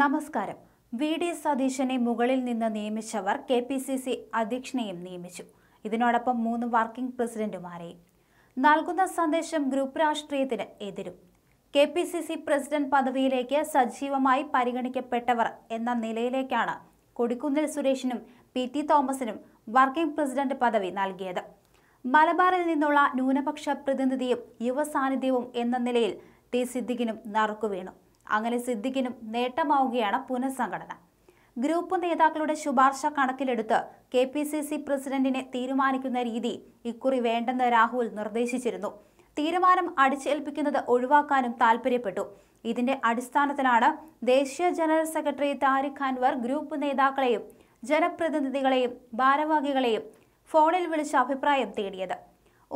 നമസ്കാരം V D സതീശനെ മുകളിൽ നിന്ന് നിയമിച്ചവർ കെ പി സി സി അധ്യക്ഷനെയും നിയമിച്ചു ഇതിനോടൊപ്പം മൂന്ന് വർക്കിംഗ് പ്രസിഡന്റുമാരെയും നൽകുന്ന സന്ദേശം ഗ്രൂപ്പ് രാഷ്ട്രീയത്തിന് എതിരും K P C C president പദവിയിലേക്ക് സജീവമായി പരിഗണിക്കപ്പെട്ടവർ എന്ന നിലയിലേക്കാണ് കൊടിക്കുന്നിൽ സുരേഷിനും പി ടി തോമസിനും വർക്കിംഗ് പ്രസിഡന്റ് പദവി നൽകിയത് മലബാറിൽ നിന്നുള്ള ന്യൂനപക്ഷ പ്രതിനിധിയും യുവസാന്നിധ്യവും എന്ന നിലയിൽ ടി സിദ്ദിഖിനും നറുക്കുവീണു അങ്ങനെ സിദ്ദിഖിനും നേട്ടമാവുകയാണ് പുനഃസംഘടന ഗ്രൂപ്പ് നേതാക്കളുടെ ശുപാർശ കണക്കിലെടുത്ത് കെ പി സി സി പ്രസിഡന്റിനെ തീരുമാനിക്കുന്ന രീതി ഇക്കുറി വേണ്ടെന്ന് രാഹുൽ നിർദ്ദേശിച്ചിരുന്നു തീരുമാനം അടിച്ചേൽപ്പിക്കുന്നത് ഒഴിവാക്കാനും താൽപ്പര്യപ്പെട്ടു ഇതിന്റെ അടിസ്ഥാനത്തിലാണ് ദേശീയ ജനറൽ സെക്രട്ടറി താരിഖ് ഖാൻവർ ഗ്രൂപ്പ് നേതാക്കളെയും ജനപ്രതിനിധികളെയും ഭാരവാഹികളെയും ഫോണിൽ വിളിച്ച് അഭിപ്രായം തേടിയത്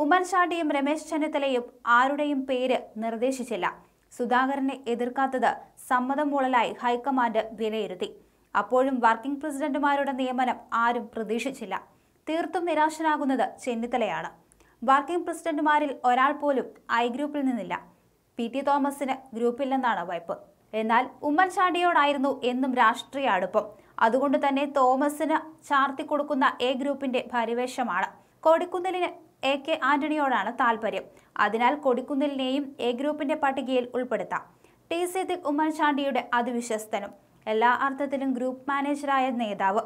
ഉമ്മൻചാണ്ടിയും രമേശ് ചെന്നിത്തലയും ആരുടെയും പേര് നിർദ്ദേശിച്ചില്ല സുധാകരനെ എതിർക്കാത്തത് സമ്മതം മൂളലായി ഹൈക്കമാൻഡ് വിലയിരുത്തി അപ്പോഴും വർക്കിംഗ് പ്രസിഡന്റുമാരുടെ നിയമനം ആരും പ്രതീക്ഷിച്ചില്ല തീർത്തും നിരാശനാകുന്നത് ചെന്നിത്തലയാണ് വർക്കിംഗ് പ്രസിഡന്റുമാരിൽ ഒരാൾ പോലും ഐ ഗ്രൂപ്പിൽ നിന്നില്ല പി ടി തോമസിന് ഗ്രൂപ്പില്ലെന്നാണ് വായ്പ് എന്നാൽ ഉമ്മൻചാണ്ടിയോടായിരുന്നു എന്നും രാഷ്ട്രീയ അടുപ്പം അതുകൊണ്ട് തന്നെ തോമസിന് ചാർത്തി കൊടുക്കുന്ന എ ഗ്രൂപ്പിന്റെ പരിവേഷമാണ് കൊടിക്കുന്നിലിന് എ കെ ആന്റണിയോടാണ് താല്പര്യം അതിനാൽ കൊടിക്കുന്നിലിനെയും എ ഗ്രൂപ്പിന്റെ പട്ടികയിൽ ഉൾപ്പെടുത്താം ടി സിദ്ദിഖ് ഉമ്മൻചാണ്ടിയുടെ അതിവിശ്വസ്തനും എല്ലാ അർത്ഥത്തിലും ഗ്രൂപ്പ് മാനേജറായ നേതാവ്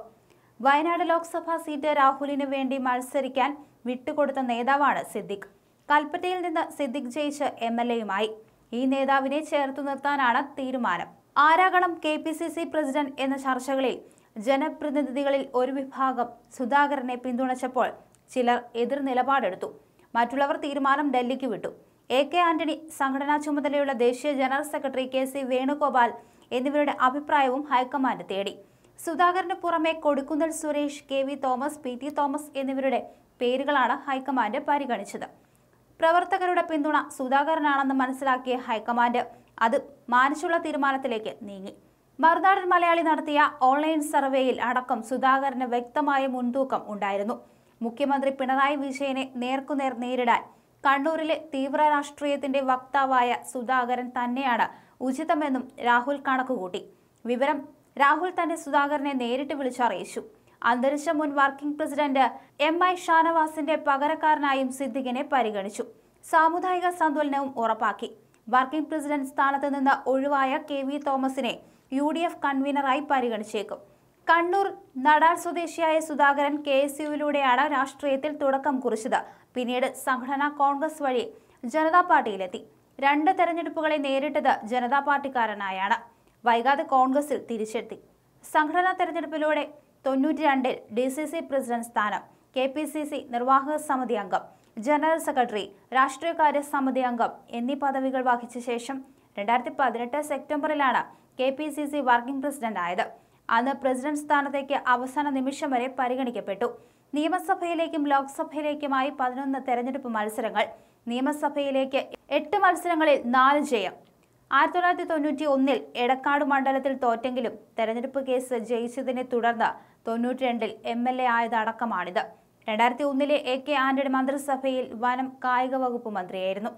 വയനാട് ലോക്സഭാ സീറ്റ് രാഹുലിന് വേണ്ടി മത്സരിക്കാൻ വിട്ടുകൊടുത്ത നേതാവാണ് സിദ്ദിഖ് കൽപ്പറ്റയിൽ നിന്ന് സിദ്ദിഖ് ജയിച്ച് എം എൽ എയുമായി ഈ നേതാവിനെ ചേർത്തു നിർത്താനാണ് തീരുമാനം ആരാകണം K P C C president എന്ന ചർച്ചകളിൽ ജനപ്രതിനിധികളിൽ ഒരു വിഭാഗം സുധാകരനെ പിന്തുണച്ചപ്പോൾ ചിലർ എതിർ നിലപാടെടുത്തു മറ്റുള്ളവർ തീരുമാനം ഡൽഹിക്ക് വിട്ടു എ കെ ആന്റണി സംഘടനാ ചുമതലയുള്ള ദേശീയ general secretary K C Venugopal എന്നിവരുടെ അഭിപ്രായവും ഹൈക്കമാൻഡ് തേടി സുധാകരന് പുറമെ Kodikunnil Suresh K V Thomas P T Thomas എന്നിവരുടെ പേരുകളാണ് ഹൈക്കമാൻഡ് പരിഗണിച്ചത് പ്രവർത്തകരുടെ പിന്തുണ സുധാകരനാണെന്ന് മനസ്സിലാക്കിയ ഹൈക്കമാൻഡ് അത് മാനിച്ചുള്ള തീരുമാനത്തിലേക്ക് നീങ്ങി മറുനാടൻ മലയാളി നടത്തിയ ഓൺലൈൻ സർവേയിൽ അടക്കം സുധാകരന് വ്യക്തമായ മുൻതൂക്കം ഉണ്ടായിരുന്നു മുഖ്യമന്ത്രി പിണറായി വിജയനെ നേർക്കുനേർ നേരിടാൻ കണ്ണൂരിലെ തീവ്ര രാഷ്ട്രീയത്തിന്റെ വക്താവായ സുധാകരൻ തന്നെയാണ് ഉചിതമെന്നും രാഹുൽ കണക്കുകൂട്ടി വിവരം രാഹുൽ തന്നെ സുധാകരനെ നേരിട്ട് വിളിച്ചറിയിച്ചു അന്തരിച്ച മുൻ വർക്കിംഗ് പ്രസിഡന്റ് എം ഐ ഷാനവാസിന്റെ പകരക്കാരനായും സിദ്ദിഖിനെ പരിഗണിച്ചു സാമുദായിക സന്തുലനവും ഉറപ്പാക്കി വർക്കിംഗ് പ്രസിഡന്റ് സ്ഥാനത്ത് നിന്ന് ഒഴിവായ കെ വി തോമസിനെ യു ഡി എഫ് കൺവീനറായി പരിഗണിച്ചേക്കും കണ്ണൂർ നടാൽ സ്വദേശിയായ സുധാകരൻ കെ എസ് യുവിലൂടെയാണ് രാഷ്ട്രീയത്തിൽ തുടക്കം കുറിച്ചത് പിന്നീട് സംഘടനാ കോൺഗ്രസ് വഴി ജനതാ പാർട്ടിയിലെത്തി രണ്ട് തെരഞ്ഞെടുപ്പുകളെ നേരിട്ടത് ജനതാ പാർട്ടിക്കാരനായാണ് വൈകാതെ കോൺഗ്രസിൽ തിരിച്ചെത്തി സംഘടനാ തെരഞ്ഞെടുപ്പിലൂടെ തൊണ്ണൂറ്റി രണ്ടിൽ ഡി സി സി പ്രസിഡന്റ് സ്ഥാനം കെ പി സി സി നിർവാഹക സമിതി അംഗം ജനറൽ സെക്രട്ടറി രാഷ്ട്രീയകാര്യ സമിതി അംഗം എന്നീ പദവികൾ വഹിച്ച ശേഷം രണ്ടായിരത്തി പതിനെട്ട് സെപ്റ്റംബറിലാണ് K P C C working president ആയത് അന്ന് പ്രസിഡന്റ് സ്ഥാനത്തേക്ക് അവസാന നിമിഷം വരെ പരിഗണിക്കപ്പെട്ടു നിയമസഭയിലേക്കും ലോക്സഭയിലേക്കുമായി പതിനൊന്ന് തെരഞ്ഞെടുപ്പ് മത്സരങ്ങൾ നിയമസഭയിലേക്ക് എട്ട് മത്സരങ്ങളിൽ നാല് ജയം ആയിരത്തി തൊള്ളായിരത്തി തൊണ്ണൂറ്റി ഒന്നിൽ എടക്കാട് മണ്ഡലത്തിൽ തോറ്റെങ്കിലും തെരഞ്ഞെടുപ്പ് കേസ് ജയിച്ചതിനെ തുടർന്ന് തൊണ്ണൂറ്റി രണ്ടിൽ എം എൽ എ ആയതടക്കമാണിത് രണ്ടായിരത്തി ഒന്നിലെ എ കെ ആന്റണി മന്ത്രിസഭയിൽ വനം കായിക വകുപ്പ് മന്ത്രിയായിരുന്നു